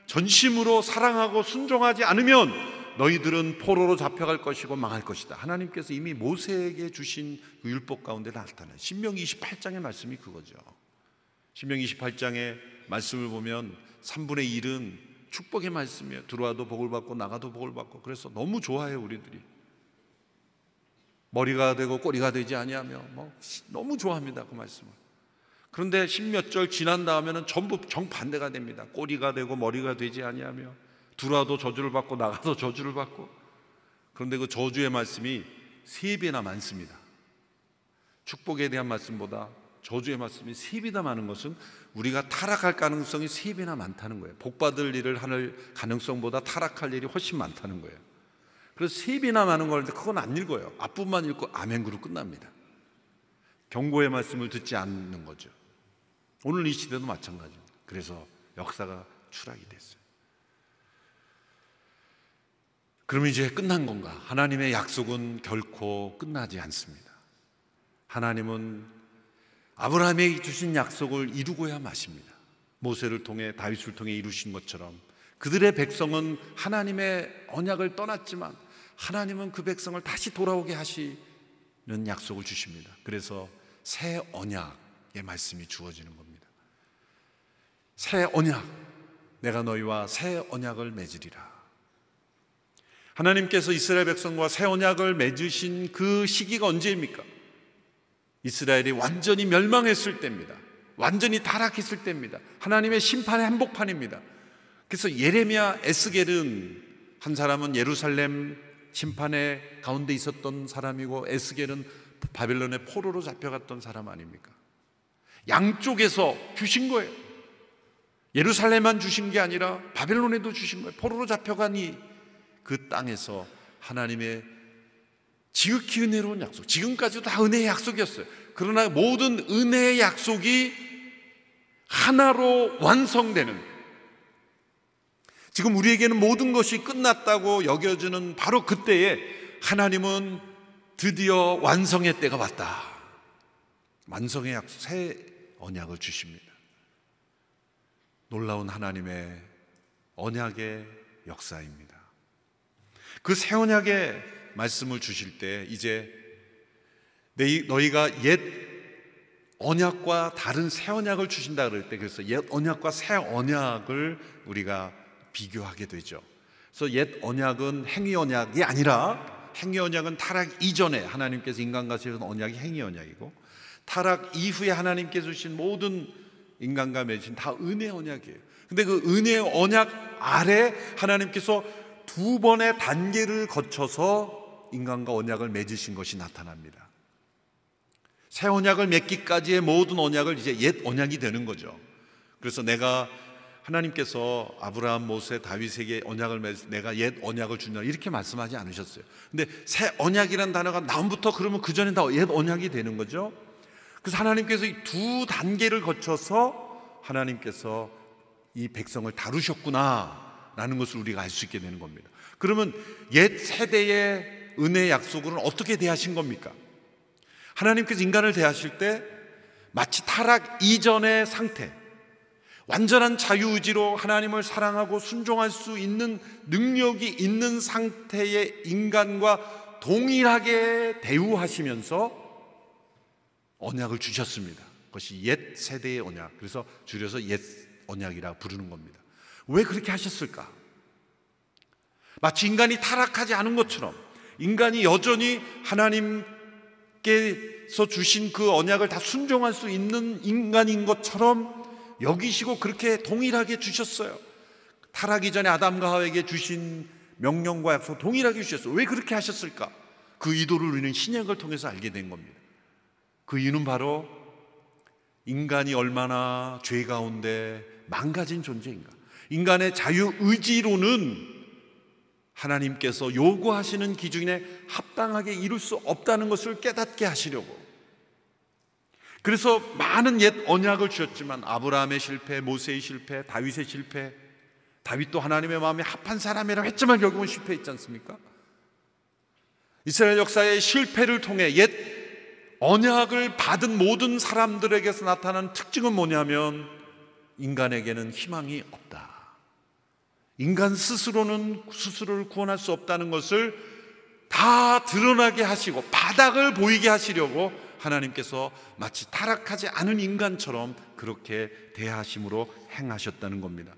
전심으로 사랑하고 순종하지 않으면 너희들은 포로로 잡혀갈 것이고 망할 것이다. 하나님께서 이미 모세에게 주신 그 율법 가운데 나타난 신명 28장의 말씀이 그거죠. 신명 28장의 말씀을 보면 3분의 1은 축복의 말씀이에요. 들어와도 복을 받고 나가도 복을 받고 그래서 너무 좋아해 우리들이. 머리가 되고 꼬리가 되지 아니하며 뭐 너무 좋아합니다 그 말씀을. 그런데 십몇 절 지난 다음에는 전부 정반대가 됩니다. 꼬리가 되고 머리가 되지 아니하며 들어와도 저주를 받고 나가도 저주를 받고 그런데 그 저주의 말씀이 세 배나 많습니다. 축복에 대한 말씀보다 저주의 말씀이 세 배나 많은 것은 우리가 타락할 가능성이 세 배나 많다는 거예요. 복 받을 일을 하는 가능성보다 타락할 일이 훨씬 많다는 거예요. 그래서 세 배나 많은 걸데 그건 안 읽어요. 앞부분만 읽고 아멘구로 끝납니다. 경고의 말씀을 듣지 않는 거죠. 오늘 이 시대도 마찬가지입니다. 그래서 역사가 추락이 됐어요. 그럼 이제 끝난 건가? 하나님의 약속은 결코 끝나지 않습니다. 하나님은 아브라함에게 주신 약속을 이루고야 마십니다. 모세를 통해 다윗을 통해 이루신 것처럼 그들의 백성은 하나님의 언약을 떠났지만 하나님은 그 백성을 다시 돌아오게 하시는 약속을 주십니다. 그래서 새 언약의 말씀이 주어지는 겁니다. 새 언약, 내가 너희와 새 언약을 맺으리라. 하나님께서 이스라엘 백성과 새 언약을 맺으신 그 시기가 언제입니까? 이스라엘이 완전히 멸망했을 때입니다. 완전히 타락했을 때입니다. 하나님의 심판의 한복판입니다. 그래서 예레미야 에스겔은 한 사람은 예루살렘 심판의 가운데 있었던 사람이고 에스겔은 바벨론의 포로로 잡혀갔던 사람 아닙니까? 양쪽에서 주신 거예요. 예루살렘만 주신 게 아니라 바벨론에도 주신 거예요. 포로로 잡혀가니 그 땅에서 하나님의 지극히 은혜로운 약속. 지금까지도 다 은혜의 약속이었어요. 그러나 모든 은혜의 약속이 하나로 완성되는 지금 우리에게는 모든 것이 끝났다고 여겨지는 바로 그때에 하나님은 드디어 완성의 때가 왔다. 완성의 약속, 새 언약을 주십니다. 놀라운 하나님의 언약의 역사입니다. 그 새 언약의 말씀을 주실 때 이제 너희가 옛 언약과 다른 새 언약을 주신다 그럴 때 그래서 옛 언약과 새 언약을 우리가 비교하게 되죠. 그래서 옛 언약은 행위 언약이 아니라 행위 언약은 타락 이전에 하나님께서 인간과 세운 언약이 행위 언약이고 타락 이후에 하나님께서 주신 모든 인간과 맺은 다 은혜 언약이에요. 근데 그 은혜 언약 아래 하나님께서 두 번의 단계를 거쳐서 인간과 언약을 맺으신 것이 나타납니다. 새 언약을 맺기까지의 모든 언약을 이제 옛 언약이 되는 거죠. 그래서 내가 하나님께서 아브라함, 모세, 다윗에게 언약을 맺, 내가 옛 언약을 준다 이렇게 말씀하지 않으셨어요. 근데 새 언약이란 단어가 나음부터 그러면 그 전에 다 옛 언약이 되는 거죠. 그래서 하나님께서 이 두 단계를 거쳐서 하나님께서 이 백성을 다루셨구나라는 것을 우리가 알 수 있게 되는 겁니다. 그러면 옛 세대의 은혜 약속은 어떻게 대하신 겁니까? 하나님께서 인간을 대하실 때 마치 타락 이전의 상태, 완전한 자유의지로 하나님을 사랑하고 순종할 수 있는 능력이 있는 상태의 인간과 동일하게 대우하시면서 언약을 주셨습니다. 그것이 옛 세대의 언약. 그래서 줄여서 옛 언약이라 부르는 겁니다. 왜 그렇게 하셨을까? 마치 인간이 타락하지 않은 것처럼 인간이 여전히 하나님께서 주신 그 언약을 다 순종할 수 있는 인간인 것처럼 여기시고 그렇게 동일하게 주셨어요. 타락이 전에 아담과 하와에게 주신 명령과 약속 동일하게 주셨어요. 왜 그렇게 하셨을까? 그 의도를 우리는 신약을 통해서 알게 된 겁니다. 그 이유는 바로 인간이 얼마나 죄 가운데 망가진 존재인가. 인간의 자유 의지로는 하나님께서 요구하시는 기준에 합당하게 이룰 수 없다는 것을 깨닫게 하시려고. 그래서 많은 옛 언약을 주셨지만 아브라함의 실패, 모세의 실패, 다윗의 실패, 다윗도 하나님의 마음에 합한 사람이라 했지만 결국은 실패했지 않습니까? 이스라엘 역사의 실패를 통해 옛 언약을 받은 모든 사람들에게서 나타난 특징은 뭐냐면 인간에게는 희망이 없다. 인간 스스로는 스스로를 구원할 수 없다는 것을 다 드러나게 하시고 바닥을 보이게 하시려고 하나님께서 마치 타락하지 않은 인간처럼 그렇게 대하심으로 행하셨다는 겁니다.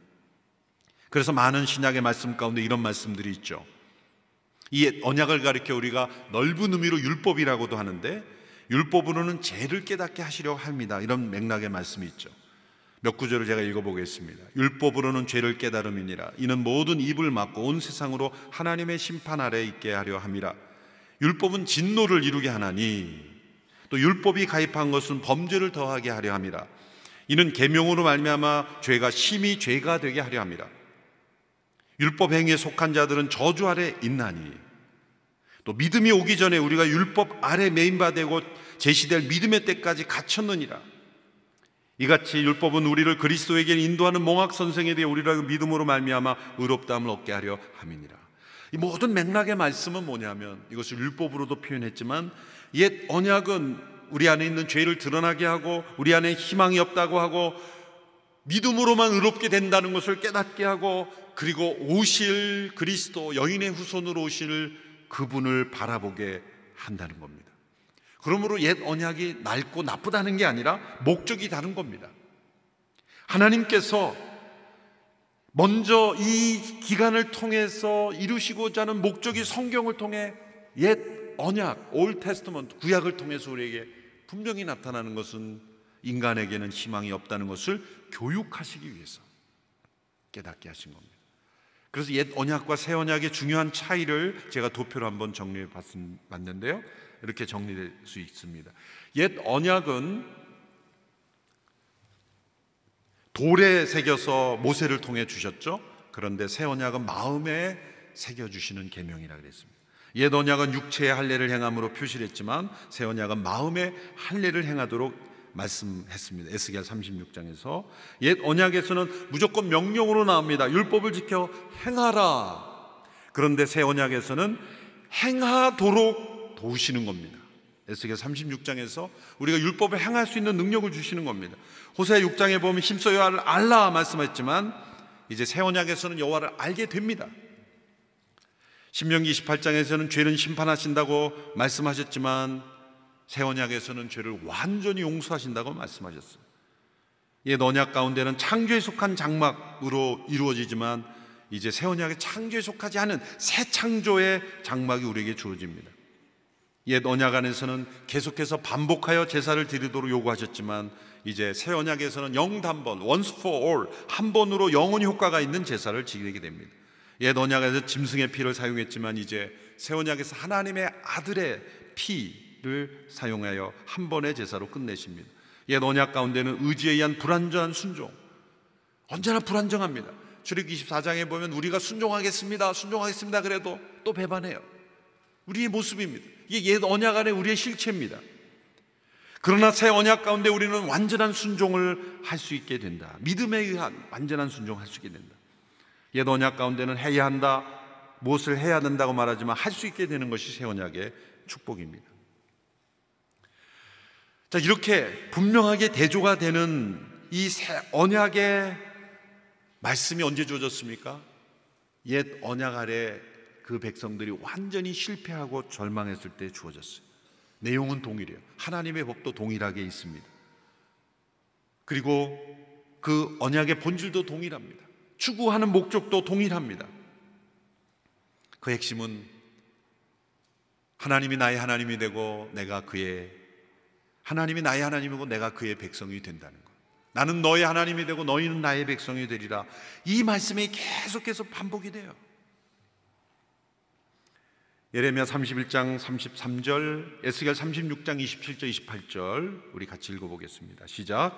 그래서 많은 신약의 말씀 가운데 이런 말씀들이 있죠. 이 언약을 가리켜 우리가 넓은 의미로 율법이라고도 하는데 율법으로는 죄를 깨닫게 하시려고 합니다. 이런 맥락의 말씀이 있죠. 몇 구절을 제가 읽어보겠습니다. 율법으로는 죄를 깨달음이니라. 이는 모든 입을 막고 온 세상으로 하나님의 심판 아래 있게 하려 함이라. 율법은 진노를 이루게 하나니 또 율법이 가입한 것은 범죄를 더하게 하려 함이라. 이는 계명으로 말미암아 죄가 심히 죄가 되게 하려 함이라. 율법 행위에 속한 자들은 저주 아래 있나니 또 믿음이 오기 전에 우리가 율법 아래 메인바되고 제시될 믿음의 때까지 갇혔느니라. 이같이 율법은 우리를 그리스도에게 인도하는 몽학 선생에 대해 우리를 믿음으로 말미암아 의롭다함을 얻게 하려 함이니라. 이 모든 맥락의 말씀은 뭐냐면 이것을 율법으로도 표현했지만 옛 언약은 우리 안에 있는 죄를 드러나게 하고 우리 안에 희망이 없다고 하고 믿음으로만 의롭게 된다는 것을 깨닫게 하고 그리고 오실 그리스도 여인의 후손으로 오실 그분을 바라보게 한다는 겁니다. 그러므로 옛 언약이 낡고 나쁘다는 게 아니라 목적이 다른 겁니다. 하나님께서 먼저 이 기간을 통해서 이루시고자 하는 목적이 성경을 통해 옛 언약, 올 테스트먼트, 구약을 통해서 우리에게 분명히 나타나는 것은 인간에게는 희망이 없다는 것을 교육하시기 위해서 깨닫게 하신 겁니다. 그래서 옛 언약과 새 언약의 중요한 차이를 제가 도표로 한번 정리해 봤는데요. 이렇게 정리될 수 있습니다. 옛 언약은 돌에 새겨서 모세를 통해 주셨죠. 그런데 새 언약은 마음에 새겨 주시는 계명이라 그랬습니다. 옛 언약은 육체의 할례를 행함으로 표시했지만 새 언약은 마음의 할례를 행하도록 말씀했습니다. 에스겔 36장에서 옛 언약에서는 무조건 명령으로 나옵니다. 율법을 지켜 행하라. 그런데 새 언약에서는 행하도록 도우시는 겁니다. 에스겔 36장에서 우리가 율법을 행할 수 있는 능력을 주시는 겁니다. 호세 6장에 보면 힘써 여호와를 알라 말씀했지만 이제 새 언약에서는 여호와를 알게 됩니다. 신명기 28장에서는 죄는 심판하신다고 말씀하셨지만 새 언약에서는 죄를 완전히 용서하신다고 말씀하셨어요. 옛 언약 가운데는 창조에 속한 장막으로 이루어지지만 이제 새 언약의 창조에 속하지 않은 새 창조의 장막이 우리에게 주어집니다. 옛 언약 안에서는 계속해서 반복하여 제사를 드리도록 요구하셨지만 이제 새 언약에서는 영단번 once for all 한 번으로 영원히 효과가 있는 제사를 지내게 됩니다. 옛 언약에서 짐승의 피를 사용했지만 이제 새 언약에서 하나님의 아들의 피를 사용하여 한 번의 제사로 끝내십니다. 옛 언약 가운데는 의지에 의한 불완전한 순종. 언제나 불안정합니다. 출애 24장에 보면 우리가 순종하겠습니다. 순종하겠습니다. 그래도 또 배반해요. 우리의 모습입니다. 이게 옛 언약 안에 우리의 실체입니다. 그러나 새 언약 가운데 우리는 완전한 순종을 할 수 있게 된다. 믿음에 의한 완전한 순종을 할 수 있게 된다. 옛 언약 가운데는 해야 한다. 무엇을 해야 된다고 말하지만 할 수 있게 되는 것이 새 언약의 축복입니다. 자, 이렇게 분명하게 대조가 되는 이새 언약의 말씀이 언제 주어졌습니까? 옛 언약 아래 그 백성들이 완전히 실패하고 절망했을 때 주어졌어요. 내용은 동일해요. 하나님의 법도 동일하게 있습니다. 그리고 그 언약의 본질도 동일합니다. 추구하는 목적도 동일합니다. 그 핵심은 하나님이 나의 하나님이 되고 내가 그의 하나님이 나의 하나님이고 내가 그의 백성이 된다는 것. 나는 너의 하나님이 되고 너희는 나의 백성이 되리라. 이 말씀이 계속해서 반복이 돼요. 예레미야 31장 33절, 에스겔 36장 27절 28절 우리 같이 읽어 보겠습니다. 시작.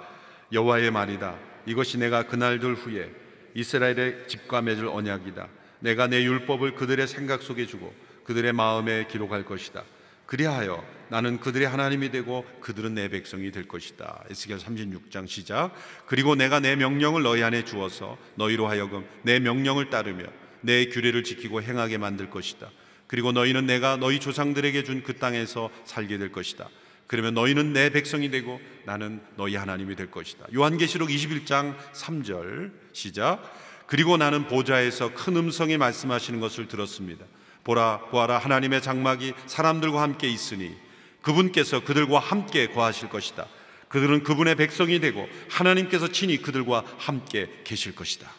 여호와의 말이다. 이것이 내가 그날들 후에 이스라엘의 집과 맺을 언약이다. 내가 내 율법을 그들의 생각 속에 주고 그들의 마음에 기록할 것이다. 그리하여 나는 그들의 하나님이 되고 그들은 내 백성이 될 것이다. 에스겔 36장 시작. 그리고 내가 내 명령을 너희 안에 주어서 너희로 하여금 내 명령을 따르며 내 규례를 지키고 행하게 만들 것이다. 그리고 너희는 내가 너희 조상들에게 준 그 땅에서 살게 될 것이다. 그러면 너희는 내 백성이 되고 나는 너희 하나님이 될 것이다. 요한계시록 21장 3절 시작. 그리고 나는 보좌에서 큰 음성이 말씀하시는 것을 들었습니다. 보라 보아라 하나님의 장막이 사람들과 함께 있으니 그분께서 그들과 함께 거하실 것이다. 그들은 그분의 백성이 되고 하나님께서 친히 그들과 함께 계실 것이다.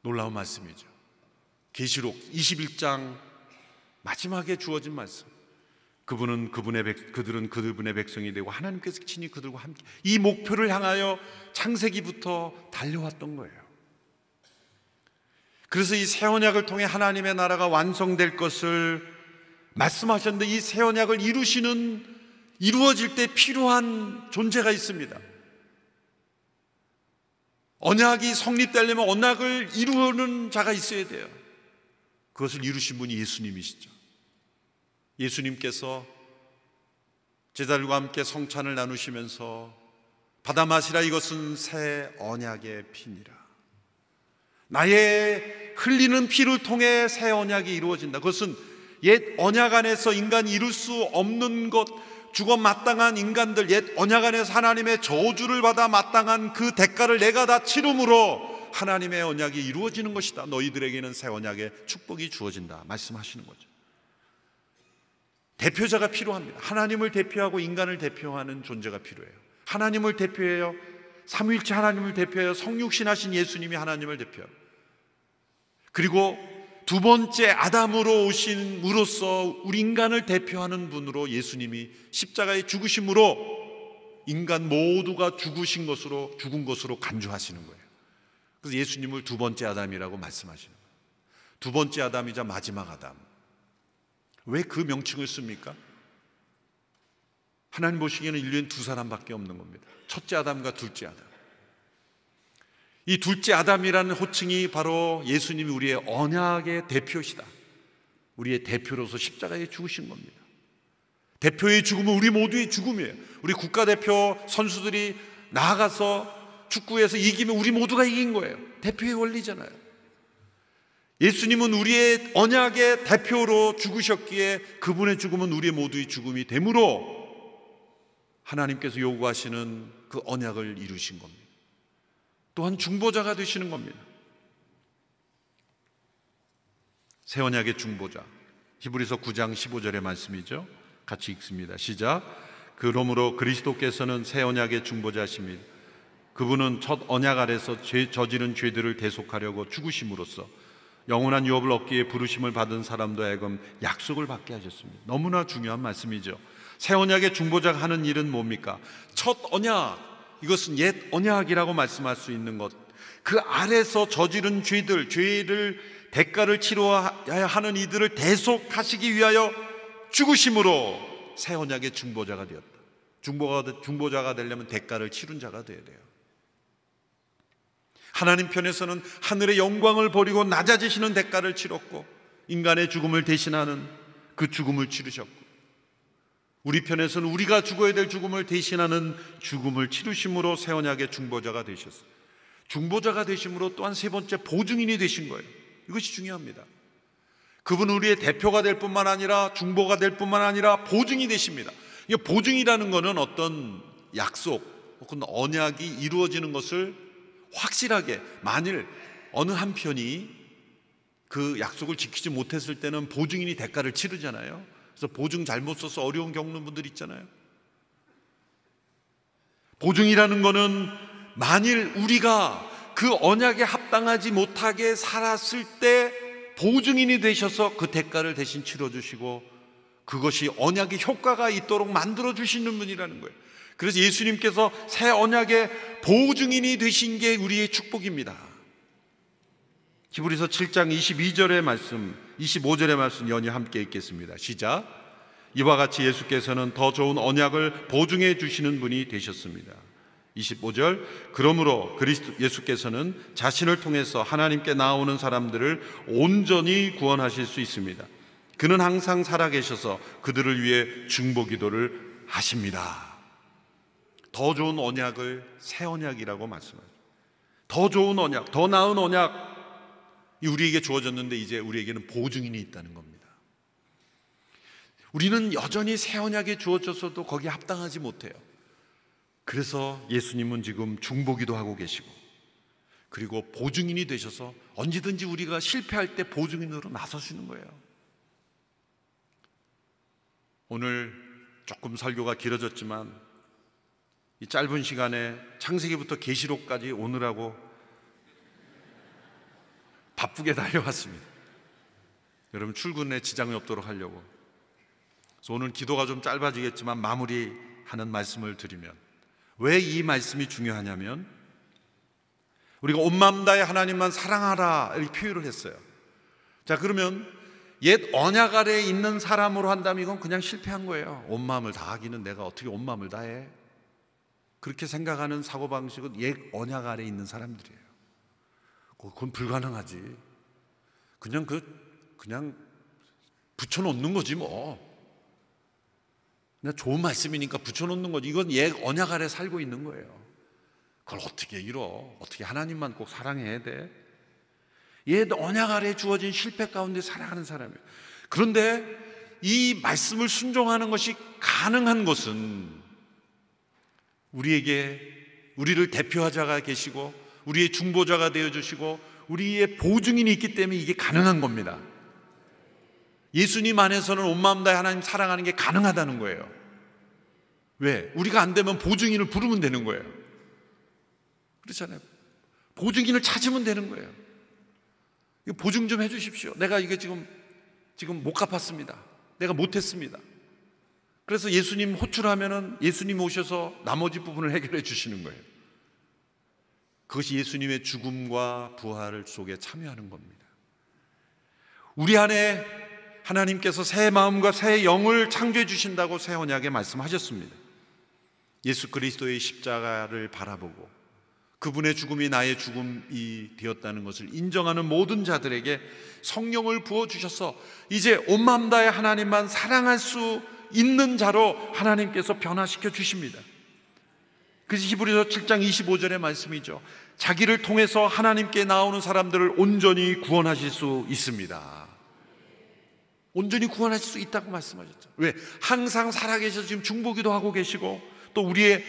놀라운 말씀이죠. 계시록 21장 마지막에 주어진 말씀. 그분은 그분의 백, 그들은 그분의 백성이 되고 하나님께서 친히 그들과 함께 이 목표를 향하여 창세기부터 달려왔던 거예요. 그래서 이 새 언약을 통해 하나님의 나라가 완성될 것을 말씀하셨는데 이 새 언약을 이루시는 이루어질 때 필요한 존재가 있습니다. 언약이 성립되려면 언약을 이루는 자가 있어야 돼요. 그것을 이루신 분이 예수님이시죠. 예수님께서 제자들과 함께 성찬을 나누시면서 받아 마시라 이것은 새 언약의 피니라. 나의 흘리는 피를 통해 새 언약이 이루어진다. 그것은 옛 언약 안에서 인간이 이룰 수 없는 것, 죽어 마땅한 인간들, 옛 언약 안에서 하나님의 저주를 받아 마땅한 그 대가를 내가 다 치름으로 하나님의 언약이 이루어지는 것이다. 너희들에게는 새 언약의 축복이 주어진다. 말씀하시는 거죠. 대표자가 필요합니다. 하나님을 대표하고 인간을 대표하는 존재가 필요해요. 하나님을 대표해요. 삼위일체 하나님을 대표하여 성육신하신 예수님이 하나님을 대표. 그리고 두 번째 아담으로 오신 으로서 우리 인간을 대표하는 분으로 예수님이 십자가에 죽으심으로 인간 모두가 죽으신 것으로 죽은 것으로 간주하시는 거예요. 그래서 예수님을 두 번째 아담이라고 말씀하시는 거예요. 두 번째 아담이자 마지막 아담. 왜 그 명칭을 씁니까? 하나님 보시기에는 인류엔 두 사람밖에 없는 겁니다. 첫째 아담과 둘째 아담. 이 둘째 아담이라는 호칭이 바로 예수님이 우리의 언약의 대표시다. 우리의 대표로서 십자가에 죽으신 겁니다. 대표의 죽음은 우리 모두의 죽음이에요. 우리 국가대표 선수들이 나아가서 축구에서 이기면 우리 모두가 이긴 거예요. 대표의 원리잖아요. 예수님은 우리의 언약의 대표로 죽으셨기에 그분의 죽음은 우리 모두의 죽음이 되므로 하나님께서 요구하시는 그 언약을 이루신 겁니다. 또한 중보자가 되시는 겁니다. 새 언약의 중보자. 히브리서 9장 15절의 말씀이죠. 같이 읽습니다. 시작. 그러므로 그리스도께서는 새 언약의 중보자십니다. 그분은 첫 언약 아래서 죄, 저지른 죄들을 대속하려고 죽으심으로써 영원한 유업을 얻기에 부르심을 받은 사람도 하금 약속을 받게 하셨습니다. 너무나 중요한 말씀이죠. 새 언약의 중보자가 하는 일은 뭡니까? 첫 언약, 이것은 옛 언약이라고 말씀할 수 있는 것. 그 아래서 저지른 죄들, 죄를 대가를 치러야 하는 이들을 대속하시기 위하여 죽으심으로 새 언약의 중보자가 되었다. 중보가, 중보자가 되려면 대가를 치른 자가 되어야 돼요. 하나님 편에서는 하늘의 영광을 버리고 낮아지시는 대가를 치렀고 인간의 죽음을 대신하는 그 죽음을 치르셨고 우리 편에서는 우리가 죽어야 될 죽음을 대신하는 죽음을 치르심으로 새 언약의 중보자가 되셨어요. 중보자가 되심으로 또한 세 번째 보증인이 되신 거예요. 이것이 중요합니다. 그분 우리의 대표가 될 뿐만 아니라 중보가 될 뿐만 아니라 보증이 되십니다. 이 보증이라는 것은 어떤 약속 혹은 언약이 이루어지는 것을 확실하게 만일 어느 한편이 그 약속을 지키지 못했을 때는 보증인이 대가를 치르잖아요. 그래서 보증 잘못 써서 어려운 겪는 분들 있잖아요. 보증이라는 거는 만일 우리가 그 언약에 합당하지 못하게 살았을 때 보증인이 되셔서 그 대가를 대신 치러주시고 그것이 언약의 효과가 있도록 만들어주시는 분이라는 거예요. 그래서 예수님께서 새 언약의 보증인이 되신 게 우리의 축복입니다. 히브리서 7장 22절의 말씀, 25절의 말씀 연이 함께 읽겠습니다. 시작. 이와 같이 예수께서는 더 좋은 언약을 보증해 주시는 분이 되셨습니다. 25절 그러므로 그리스도 예수께서는 자신을 통해서 하나님께 나오는 사람들을 온전히 구원하실 수 있습니다. 그는 항상 살아계셔서 그들을 위해 중보 기도를 하십니다. 더 좋은 언약을 새 언약이라고 말씀하죠. 더 좋은 언약, 더 나은 언약, 우리에게 주어졌는데 이제 우리에게는 보증인이 있다는 겁니다. 우리는 여전히 새 언약에 주어졌어도 거기에 합당하지 못해요. 그래서 예수님은 지금 중보기도 하고 계시고 그리고 보증인이 되셔서 언제든지 우리가 실패할 때 보증인으로 나서시는 거예요. 오늘 조금 설교가 길어졌지만 이 짧은 시간에 창세기부터 계시록까지 오느라고 바쁘게 [laughs] 달려왔습니다. 여러분 출근에 지장이 없도록 하려고. 그래서 오늘 기도가 좀 짧아지겠지만 마무리하는 말씀을 드리면 왜 이 말씀이 중요하냐면 우리가 온맘 다해 하나님만 사랑하라 이렇게 표현을 했어요. 자 그러면 옛 언약 아래 있는 사람으로 한다면 이건 그냥 실패한 거예요. 온 마음을 다하기는 내가 어떻게 온 마음을 다해? 그렇게 생각하는 사고방식은 옛 언약 아래 있는 사람들이에요. 그, 그건 불가능하지. 그냥 그, 그냥 붙여놓는 거지 뭐. 그냥 좋은 말씀이니까 붙여놓는 거지. 이건 예, 언약 아래 살고 있는 거예요. 그걸 어떻게 이뤄? 어떻게 하나님만 꼭 사랑해야 돼? 얘 언약 아래 주어진 실패 가운데 살아가는 사람이에요. 그런데 이 말씀을 순종하는 것이 가능한 것은 우리에게 우리를 대표하자가 계시고 우리의 중보자가 되어 주시고 우리의 보증인이 있기 때문에 이게 가능한 겁니다. 예수님 안에서는 온 마음 다해 하나님 사랑하는 게 가능하다는 거예요. 왜? 우리가 안 되면 보증인을 부르면 되는 거예요. 그렇잖아요. 보증인을 찾으면 되는 거예요. 보증 좀 해주십시오. 내가 이게 지금, 지금 못 갚았습니다. 내가 못했습니다. 그래서 예수님 호출하면은 예수님 오셔서 나머지 부분을 해결해 주시는 거예요. 그것이 예수님의 죽음과 부활 속에 참여하는 겁니다. 우리 안에 하나님께서 새 마음과 새 영을 창조해 주신다고 새 언약에 말씀하셨습니다. 예수 그리스도의 십자가를 바라보고 그분의 죽음이 나의 죽음이 되었다는 것을 인정하는 모든 자들에게 성령을 부어 주셔서 이제 온맘 다해 하나님만 사랑할 수 있는 자로 하나님께서 변화시켜 주십니다. 그래서 히브리서 7장 25절의 말씀이죠. 자기를 통해서 하나님께 나오는 사람들을 온전히 구원하실 수 있습니다. 온전히 구원하실 수 있다고 말씀하셨죠. 왜? 항상 살아계셔서 지금 중보기도 하고 계시고 또 우리의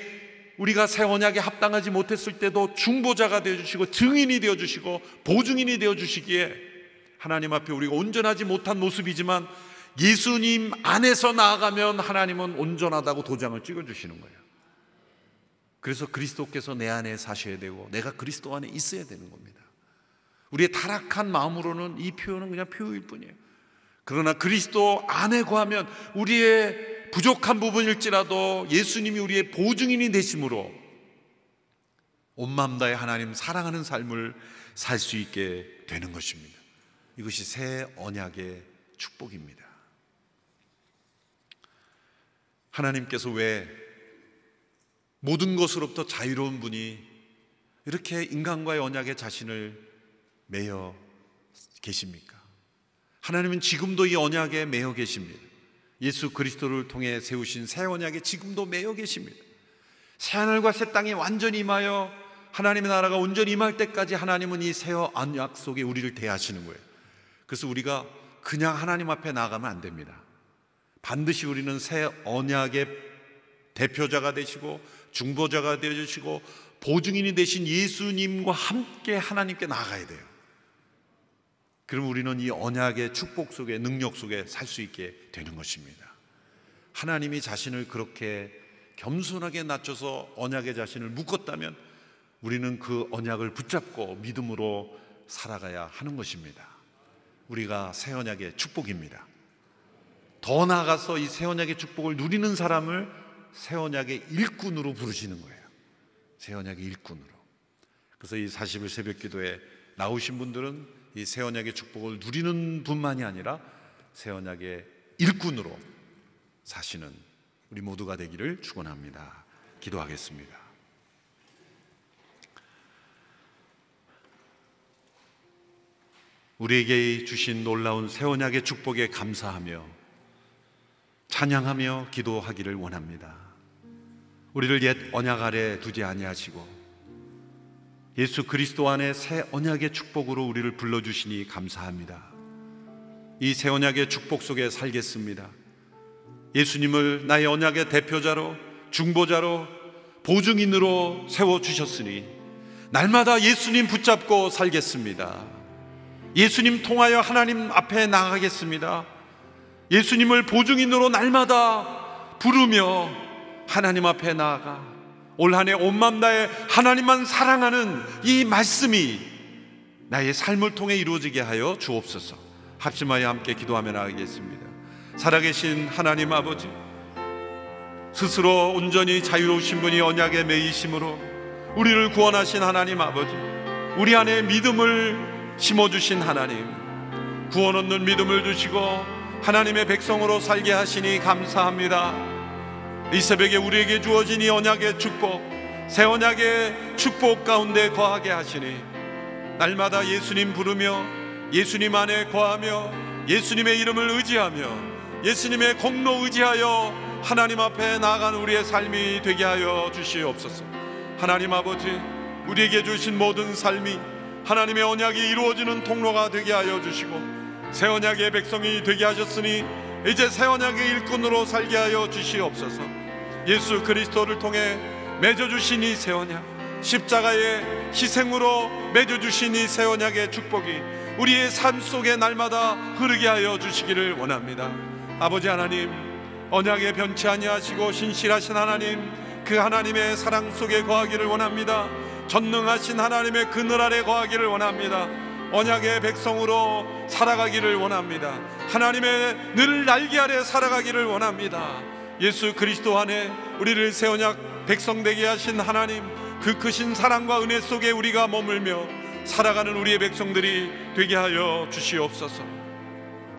우리가 새 언약에 합당하지 못했을 때도 중보자가 되어 주시고 증인이 되어 주시고 보증인이 되어 주시기에 하나님 앞에 우리가 온전하지 못한 모습이지만 예수님 안에서 나아가면 하나님은 온전하다고 도장을 찍어 주시는 거예요. 그래서 그리스도께서 내 안에 사셔야 되고 내가 그리스도 안에 있어야 되는 겁니다. 우리의 타락한 마음으로는 이 표현은 그냥 표현일 뿐이에요. 그러나 그리스도 안에 구하면 우리의 부족한 부분일지라도 예수님이 우리의 보증인이 되심으로 온맘 다의 하나님 사랑하는 삶을 살 수 있게 되는 것입니다. 이것이 새 언약의 축복입니다. 하나님께서 왜 모든 것으로부터 자유로운 분이 이렇게 인간과의 언약에 자신을 매여 계십니까? 하나님은 지금도 이 언약에 매여 계십니다. 예수 그리스도를 통해 세우신 새 언약에 지금도 매여 계십니다. 새하늘과 새 땅이 완전히 임하여 하나님의 나라가 온전히 임할 때까지 하나님은 이 새 언약 속에 우리를 대하시는 거예요. 그래서 우리가 그냥 하나님 앞에 나가면 안 됩니다. 반드시 우리는 새 언약의 대표자가 되시고 중보자가 되어주시고 보증인이 되신 예수님과 함께 하나님께 나아가야 돼요. 그럼 우리는 이 언약의 축복 속에 능력 속에 살 수 있게 되는 것입니다. 하나님이 자신을 그렇게 겸손하게 낮춰서 언약의 자신을 묶었다면 우리는 그 언약을 붙잡고 믿음으로 살아가야 하는 것입니다. 우리가 새 언약의 축복입니다. 더 나아가서 이 새 언약의 축복을 누리는 사람을 새 언약의 일꾼으로 부르시는 거예요. 새 언약의 일꾼으로. 그래서 이 40일 새벽 기도에 나오신 분들은 이새 언약의 축복을 누리는 분만이 아니라 새 언약의 일꾼으로 사시는 우리 모두가 되기를 축원합니다. 기도하겠습니다. 우리에게 주신 놀라운 새 언약의 축복에 감사하며 찬양하며 기도하기를 원합니다. 우리를 옛 언약 아래 두지 아니하시고 예수 그리스도 안에 새 언약의 축복으로 우리를 불러 주시니 감사합니다. 이 새 언약의 축복 속에 살겠습니다. 예수님을 나의 언약의 대표자로 중보자로 보증인으로 세워 주셨으니 날마다 예수님 붙잡고 살겠습니다. 예수님 통하여 하나님 앞에 나가겠습니다. 예수님을 보증인으로 날마다 부르며 하나님 앞에 나아가 올 한해 온맘 다해 하나님만 사랑하는 이 말씀이 나의 삶을 통해 이루어지게 하여 주옵소서. 합심하여 함께 기도하며 나가겠습니다. 아 살아계신 하나님 아버지, 스스로 온전히 자유로우신 분이 언약의 매이심으로 우리를 구원하신 하나님 아버지, 우리 안에 믿음을 심어주신 하나님, 구원 얻는 믿음을 주시고 하나님의 백성으로 살게 하시니 감사합니다. 이 새벽에 우리에게 주어진 이 언약의 축복, 새 언약의 축복 가운데 거하게 하시니 날마다 예수님 부르며 예수님 안에 거하며 예수님의 이름을 의지하며 예수님의 공로 의지하여 하나님 앞에 나아간 우리의 삶이 되게 하여 주시옵소서. 하나님 아버지, 우리에게 주신 모든 삶이 하나님의 언약이 이루어지는 통로가 되게 하여 주시고 새 언약의 백성이 되게 하셨으니 이제 새 언약의 일꾼으로 살게 하여 주시옵소서. 예수 그리스도를 통해 맺어주신 이세 언약 십자가의 희생으로 맺어주신 이세 언약의 축복이 우리의 삶 속에 날마다 흐르게 하여 주시기를 원합니다 아버지 하나님 언약에 변치 아니하시고 신실하신 하나님 그 하나님의 사랑 속에 거하기를 원합니다 전능하신 하나님의 그늘 아래 거하기를 원합니다 언약의 백성으로 살아가기를 원합니다 하나님의 늘 날개 아래 살아가기를 원합니다 예수 그리스도 안에 우리를 세 언약 백성 되게 하신 하나님 그 크신 사랑과 은혜 속에 우리가 머물며 살아가는 우리의 백성들이 되게 하여 주시옵소서.